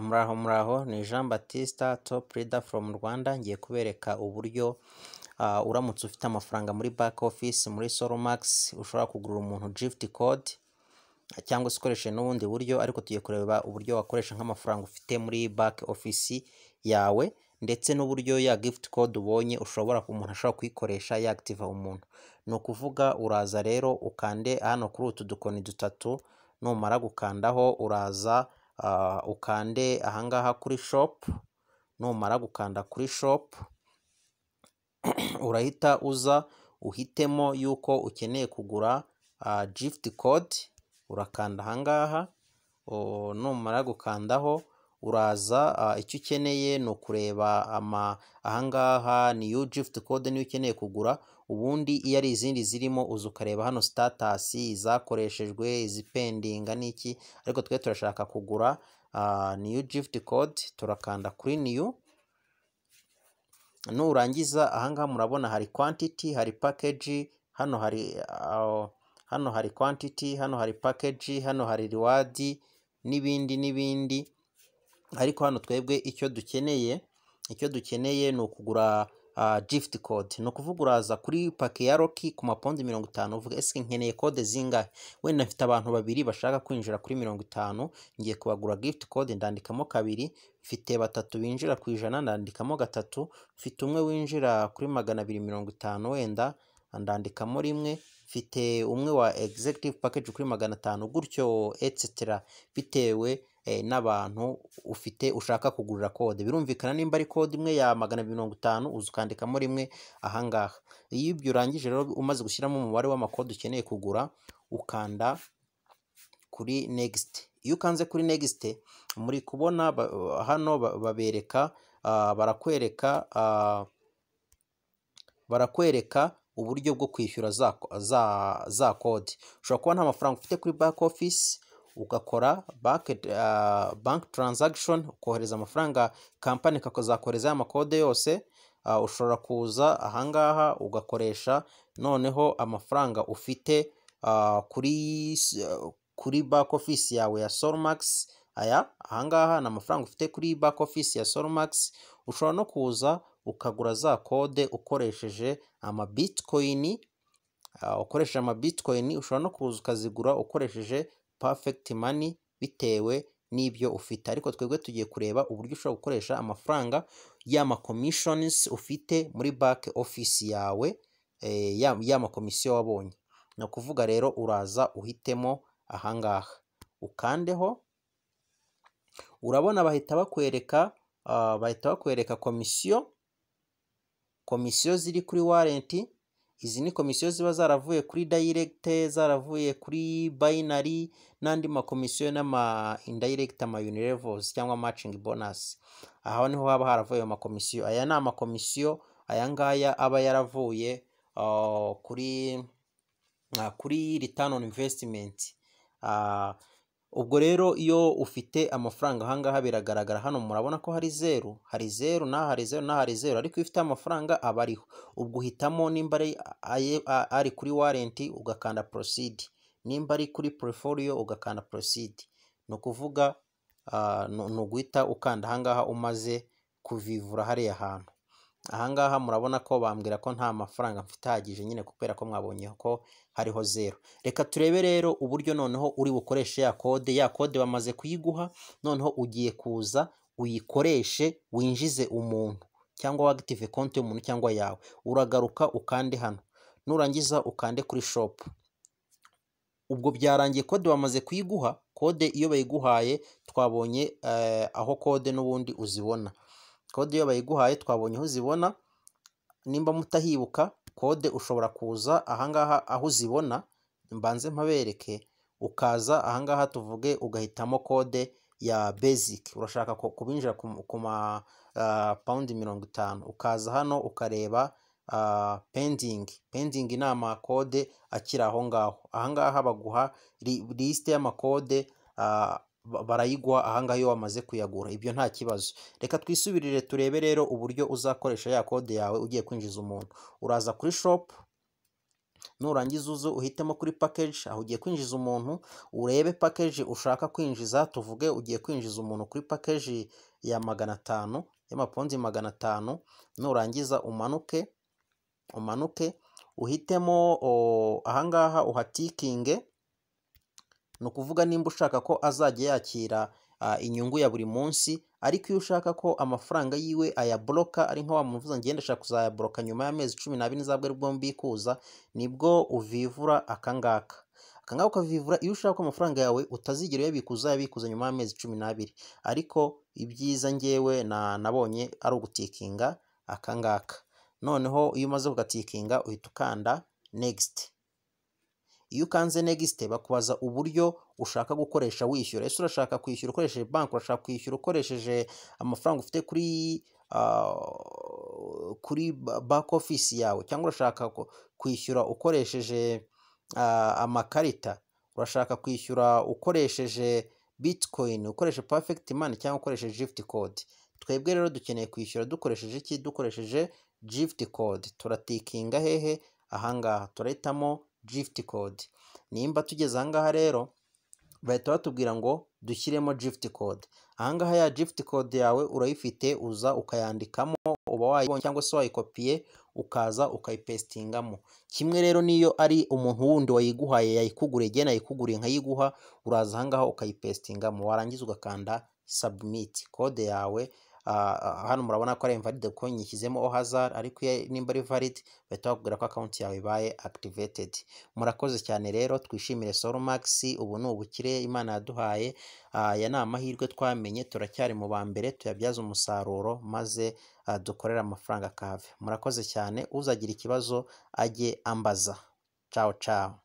muraho muraho ni jean batista top leader from rwanda ngiye kubereka uburyo uramutse ufite amafaranga muri back office muri solomagisi ushobora kugurira umuntu gifuti code cyangwa se ukoresheje n'ubundi buryo ariko tugiye kureba uburyo wakoresha nk'amafaranga ufite muri back office yawe ndetse n'uburyo ya gifuti code ubonye ushobora umuntu ashobora kuyikoresha yagitiva umuntu ni ukuvuga uraza rero ukande hano kuri utu dukoni dutatu numara gukandaho uraza Ah, ukande ahangaha kuri shopu numara gukanda kuri shopu urahita uza uhitemo yuko ukeneye kugura ah, gifuti kode urakanda ahangaha numara gukandaho uraza ah, icyo ukeneye ni ukureba ahangaha niyo gifuti kode niyo ukeneye kugura ubundi iyo ari izindi zirimo uza ukareba hano sitatasi izakoreshejwe izipendinga n'iki ariko twe turashaka kugura ah, niyu gifuti kode turakanda kuri niyu nurangiza ahangaha murabona hari kwantiti hari pakeji hano hari ah, hano hari kwantiti hano hari pakeji hano hari riwadi n'ibindi n'ibindi ariko hano twebwe icyo dukeneye icyo dukeneye ni ukugura gifuti code ni ukuvuga uraza kuri pake ya roki ku mapondi mirongo itanu uvuga ese nkeneye code zingahe wenda mfite abantu babiri bashaka kwinjira kuri mirongo itanu ngiye kubagura gift code ndandikamo kabiri mfite batatu binjira ku ijana ndandikamo gatatu mfite umwe winjira kuri magana abiri mirongo itanu wenda ndandikamo rimwe mfite umwe wa egizegitivu package kuri magana atanu gutyo etsetera bitewe Eh, n'abantu ufite ushaka kugurira kode birumvikana nimba ari kode imwe ya magana mirongo itanu uza ukandikamo rimwe ahangaha iyo ibyo urangije rero umaze gushyiramo umubare w'amakode ukeneye kugura ukanda kuri next. iyo ukanze kuri next muri kubona hano babereka ah, barakwereka ah, barakwereka uburyo bwo kwishyura za kode ushobora kuba nta mafaranga ufite kuri bake ofisi ugakora uh, Bank transaction ukohereza amafaranga kampani ikazakoherezaho amakode yose uh, ushobora kuza ahangaha ugakoresha noneho amafaranga ufite uh, kuri kuri back office yawe ya solomagisi aya ahangaha ni amafaranga ufite kuri back office ya solomagisi ushobora no kuza ukagura za kode ukoresheje amabitikoyini ukoresheje amabitikoyini ushobora no kuza ukazigura ukoresheje pafegiti money bitewe n'ibyo ufite ariko twebwe tugiye kureba uburyo ushobora gukoresha amafaranga y'amakomishonizi ufite muri back office yawe eh, y'amakomisiyo wabonye ni ukuvuga rero uraza uhitemo ahangaha ukandeho urabona bahita bakwereka ah, bahita bakwereka komisiyo komisiyo ziri kuri warenti Izi ni komisiyo ziba zaravuye kuri dayiregite, zaravuye kuri bayinari n'andi makomisiyo n'ama ama amayunilevozi cyangwa macingi bonasi. Aha niho haba haravuye ayo makomisiyo. Aya ni amakomisiyo, aya ngaya aba yaravuye uh, kuri, uh, kuri ritanoni imvesitimenti. Uh, Ubwo rero iyo ufite amafaranga aha ngaha biragaragara hano murabona ko hari zeru, hari zeru n'aha hari zeru n'aha hari zeru ariko iyo ufite amafaranga aba ariho, ubwo uhitamo nimba ari kuri warenti ugakanda porosidi, nimba ari kuri poriforiyo ugakanda porosidi, ni ukuvuga ni uguhita ukanda aha ngaha umaze kuvivura hariya hantu. Aha ngaha murabona ko bambwira ko nta mafaranga mfite ahagije nyine kubera ko mwabonye ko hariho zero. Reka turebe rero uburyo noneho uri bukoreshe ya kode, ya kode bamaze kuyiguha noneho ugiye kuza uyikoreshe winjize umuntu cyangwa wagitive konti y'umuntu cyangwa yawe. Uragaruka ukande hano, nurangiza ukande kuri shop Ubwo byarangiye kode bamaze kuyiguha, kode iyo bayiguhaye twabonye eh, aho kode n'ubundi uzibona. kode iyo bayiguhaye twabonye aho uzibona nimba mutahibuka kode ushobora kuza ahangaha aho uzibona mbanze mpabereke ukaza ahangaha tuvuge ugahitamo kode ya basic urashaka kubinjira ku ma ah, pawundi mirongo itanu ukaza hano ukareba ah, pending pending ni amakode akiri aho ngaho ahangaha baguha lisite y'amakode ah, barayigwa ahangaha iyo wamaze kuyagura ibyo nta kibazo reka twisubirire turebe rero uburyo uzakoresha ya kode yawe ugiye kwinjiza umuntu uraza kuri shopu nurangiza uzu uhitemo kuri pakeji aho ugiye kwinjiza umuntu urebe pakeji ushaka kwinjiza tuvuge ugiye kwinjiza umuntu kuri pakeji ya magana atanu y'amaponzi magana atanu nurangiza umanuke umanuke uhitemo oh, ahangaha uhatikinge ni ukuvuga nimba ushaka ko azajya yakira inyungu ya buri munsi ariko iyo ushaka ko amafaranga yiwe ayaboroka ari nka wa muntu uvuze ngende ashaka nyuma y'amezi cumi n'abiri n'izabwe aribwo mbikuza nibwo uvivura akangaka akangaka ukavivura iyo ushaka ko amafaranga yawe utazigera uyabikuza uyabikuza nyuma y'amezi cumi n'abiri ariko ibyiza ngewe nabonye ari ugutikinga akangaka noneho iyo umaze kugatikinga uhita ukanda negisiti iyo ukanze negisite bakubaza uburyo ushaka gukoresha wishyura ese urashaka kwishyura ukoresheje banki urashaka kwishyura ukoresheje amafaranga ufite kuri ah, kuri baka ofisi yawe cyangwa urashaka kwishyura ukoresheje ah, amakarita urashaka kwishyura ukoresheje Bitcoin ukoresha pafegiti mani cyangwa ukoresheje gifuti kode twebwe rero dukeneye kwishyura dukoresheje iki dukoresheje gifuti kode turatikinga hehe ahangaha turahitamo gifuti code nimba tugeze ahangaha rero bahita batubwira ngo dushyiremo gifuti code ahangaha ya gifuti kode yawe urayifite uza ukayandikamo uba wayibonye cyangwa se wayikopiye ukaza ukayipesitingamo kimwe rero niyo ari umuntu wundi wayiguhaye yayikuguriye igihe nayikuguriye nkayiguha uraza ahangaha ukayipesitingamo warangiza ugakanda sabumiti kode yawe Ah, ah, hano murabona ko ari invalide kuko nyishyizemo o hazard ariko nimba ari valide bahita bakubwira ko akawunti yawe ibaye activated murakoze cyane rero twishimire solomax ubu ni ubukire imana yaduhaye aya ah, ni amahirwe twamenye turacyari mu ba mbere tuyabyaze umusaruro maze dukorere amafaranga kave murakoze cyane uzagira ikibazo ajye ambaza cawo cawo